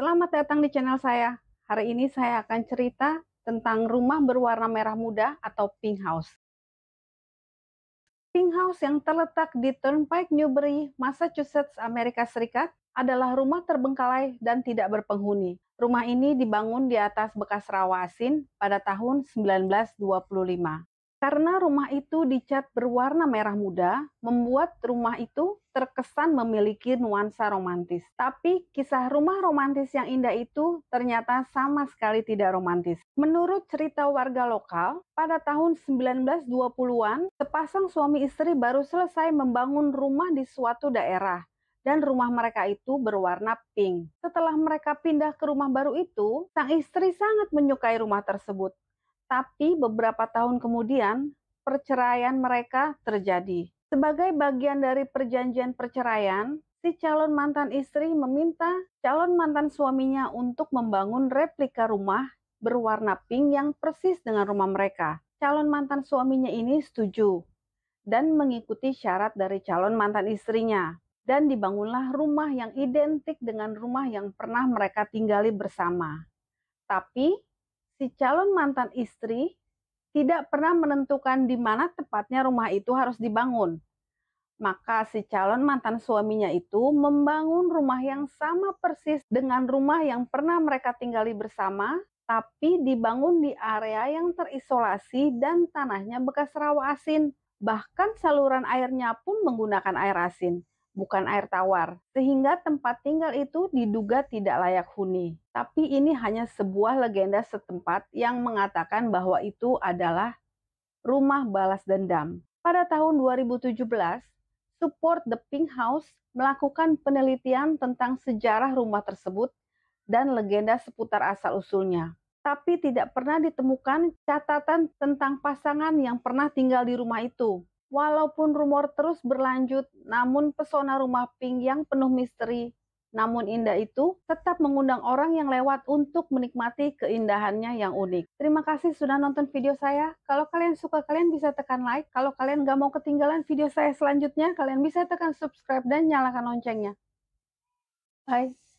Selamat datang di channel saya. Hari ini saya akan cerita tentang rumah berwarna merah muda atau pink house. Pink house yang terletak di Turnpike Newbury, Massachusetts, Amerika Serikat adalah rumah terbengkalai dan tidak berpenghuni. Rumah ini dibangun di atas bekas rawa asin pada tahun 1925. Karena rumah itu dicat berwarna merah muda, membuat rumah itu terkesan memiliki nuansa romantis. Tapi kisah rumah romantis yang indah itu ternyata sama sekali tidak romantis. Menurut cerita warga lokal, pada tahun 1920-an, sepasang suami istri baru selesai membangun rumah di suatu daerah dan rumah mereka itu berwarna pink. Setelah mereka pindah ke rumah baru itu, sang istri sangat menyukai rumah tersebut tapi beberapa tahun kemudian, perceraian mereka terjadi. Sebagai bagian dari perjanjian perceraian, si calon mantan istri meminta calon mantan suaminya untuk membangun replika rumah berwarna pink yang persis dengan rumah mereka. Calon mantan suaminya ini setuju dan mengikuti syarat dari calon mantan istrinya. Dan dibangunlah rumah yang identik dengan rumah yang pernah mereka tinggali bersama. Tapi si calon mantan istri tidak pernah menentukan di mana tepatnya rumah itu harus dibangun. Maka si calon mantan suaminya itu membangun rumah yang sama persis dengan rumah yang pernah mereka tinggali bersama, tapi dibangun di area yang terisolasi dan tanahnya bekas rawa asin. Bahkan saluran airnya pun menggunakan air asin bukan air tawar, sehingga tempat tinggal itu diduga tidak layak huni. Tapi ini hanya sebuah legenda setempat yang mengatakan bahwa itu adalah rumah balas dendam. Pada tahun 2017, Support the Pink House melakukan penelitian tentang sejarah rumah tersebut dan legenda seputar asal-usulnya tapi tidak pernah ditemukan catatan tentang pasangan yang pernah tinggal di rumah itu. Walaupun rumor terus berlanjut, namun pesona rumah Pink yang penuh misteri namun indah itu tetap mengundang orang yang lewat untuk menikmati keindahannya yang unik. Terima kasih sudah nonton video saya. Kalau kalian suka, kalian bisa tekan like. Kalau kalian gak mau ketinggalan video saya selanjutnya, kalian bisa tekan subscribe dan nyalakan loncengnya. Bye.